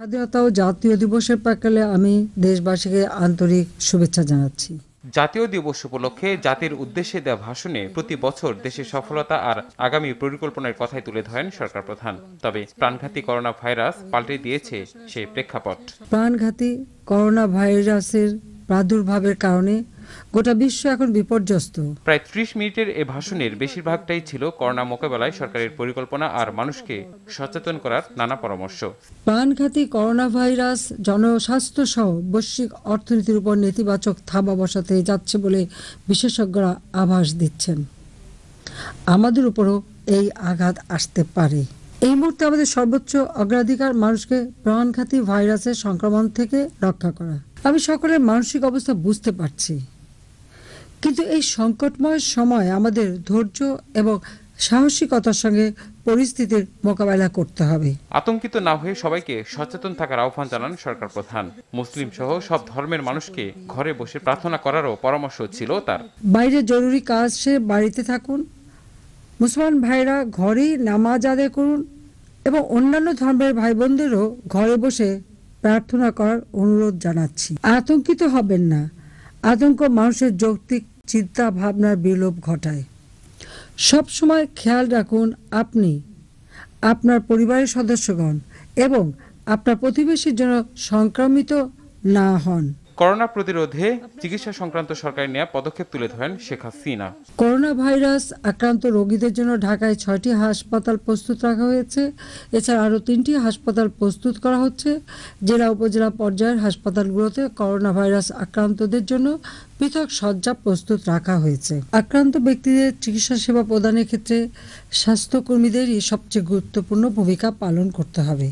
স্বাধীনতা ও জাতীয় দিবসের প্রাকালে আমি দেশবাসীকে আন্তরিক শুভেচ্ছা জানাচ্ছি জাতীয় দিবস উপলক্ষে জাতির উদ্দেশ্যে দেওয়া ভাষণে প্রতি বছর দেশের সফলতা আর আগামী পরিকল্পনার কথাই তুলে ধরেন সরকার প্রধান তবে প্রাণঘাতী করোনা ভাইরাস পাল্টে দিয়েছে সেই প্রেক্ষাপট প্রাণঘাতী করোনা ভাইরাসের প্রাদুর্ভাবের কারণে গোটা বিশ্ব এখন বিপর্যস্ত প্রায় ত্রিশ মিনিটের এ ভাষণের বেশিরভাগটাই ছিল করোনা মোকাবেলায় সরকারের পরিকল্পনা আর মানুষকে সচেতন করার নানা পরামর্শ প্রাণঘাতী করোনা ভাইরাস জনস্বাস্থ্য সহ বৈশ্বিক অর্থনীতির উপর নেতিবাচক থাবা বসাতে যাচ্ছে বলে বিশেষজ্ঞরা আভাস দিচ্ছেন আমাদের উপরও এই আঘাত আসতে পারে এই মুহূর্তে আমাদের সর্বোচ্চ অগ্রাধিকার মানুষকে প্রাণঘাতী ভাইরাসের সংক্রমণ থেকে রক্ষা করা আমি সকলের মানসিক অবস্থা বুঝতে পারছি কিন্তু এই সংকটময় সময় আমাদের ধৈর্য এবং সাহসিকতার সঙ্গে পরিস্থিতির মোকাবেলা করতে হবে আতঙ্কিত না হয়ে সবাইকে সচেতন থাকার আহ্বান জানান সরকার প্রধান মুসলিম সহ সব ধর্মের মানুষকে ঘরে বসে প্রার্থনা করারও পরামর্শ ছিল তার বাইরে জরুরি কাজ সে বাড়িতে থাকুন মুসলমান ভাইরা ঘরেই নামাজ আদায় করুন এবং অন্যান্য ধর্মের ভাই বোনদেরও ঘরে বসে প্রার্থনা করার অনুরোধ জানাচ্ছি আতঙ্কিত হবেন না আতঙ্ক মানুষের যৌক্তিক চিন্তা ভাবনার বিলোপ ঘটায় সবসময় খেয়াল রাখুন আপনি আপনার পরিবারের সদস্যগণ এবং আপনার প্রতিবেশীর জন্য সংক্রমিত না হন করোনা প্রতিরোধে চিকিৎসা সংক্রান্ত সরকারি নেওয়া পদক্ষেপ তুলে ধরেন শেখ হাসিনা করোনা ভাইরাস আক্রান্ত রোগীদের জন্য ঢাকায় ছয়টি হাসপাতাল প্রস্তুত রাখা হয়েছে এছাড়া আরও তিনটি হাসপাতাল প্রস্তুত করা হচ্ছে জেলা উপজেলা পর্যায়ের হাসপাতালগুলোতে করোনা ভাইরাস আক্রান্তদের জন্য পৃথক শয্যা প্রস্তুত রাখা হয়েছে আক্রান্ত ব্যক্তিদের চিকিৎসা সেবা প্রদানের ক্ষেত্রে স্বাস্থ্যকর্মীদেরই সবচেয়ে গুরুত্বপূর্ণ ভূমিকা পালন করতে হবে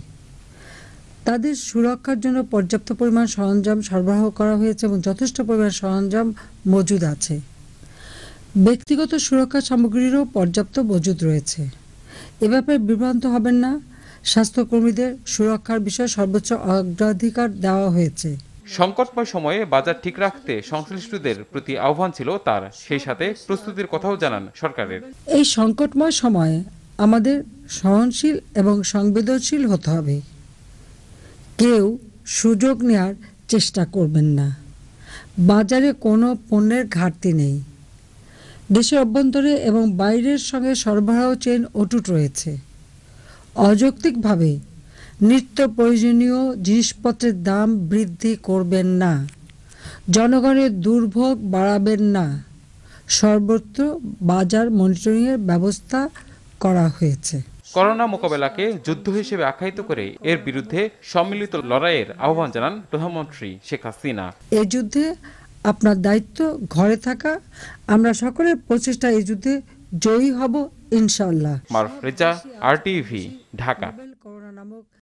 তাদের সুরক্ষার জন্য পর্যাপ্ত পরিমাণ সরঞ্জাম সরবরাহ করা হয়েছে এবং যথেষ্ট পরিমাণ সরঞ্জাম মজুদ আছে ব্যক্তিগত সুরক্ষা সামগ্রীরও পর্যাপ্ত মজুদ রয়েছে এ ব্যাপারে বিভ্রান্ত হবেন না স্বাস্থ্যকর্মীদের সুরক্ষার বিষয়ে সর্বোচ্চ অগ্রাধিকার দেওয়া হয়েছে সংকটময় সময়ে বাজার ঠিক রাখতে সংশ্লিষ্টদের প্রতি আহ্বান ছিল তার সেই সাথে প্রস্তুতির কথাও জানান সরকারের এই সংকটময় সময়ে আমাদের সহনশীল এবং সংবেদনশীল হতে হবে কেউ সুযোগ নেওয়ার চেষ্টা করবেন না বাজারে কোনো পণ্যের ঘাটতি নেই দেশের অভ্যন্তরে এবং বাইরের সঙ্গে সরবরাহ চেন অটুট রয়েছে অযৌক্তিকভাবে নিত্য প্রয়োজনীয় জিনিসপত্রের দাম বৃদ্ধি করবেন না জনগণের দুর্ভোগ বাড়াবেন না সর্বত্র বাজার মনিটরিংয়ের ব্যবস্থা করা হয়েছে করোনা মোকাবেলাকে যুদ্ধ হিসেবে আখ্যায়িত করে এর বিরুদ্ধে সম্মিলিত লড়াইয়ের আহ্বান জানান প্রধানমন্ত্রী শেখ হাসিনা এই যুদ্ধে আপনার দায়িত্ব ঘরে থাকা আমরা সকলের প্রচেষ্টা এই যুদ্ধে জয়ী হব ইনশাল্লাহ মারফ রেজা আর ঢাকা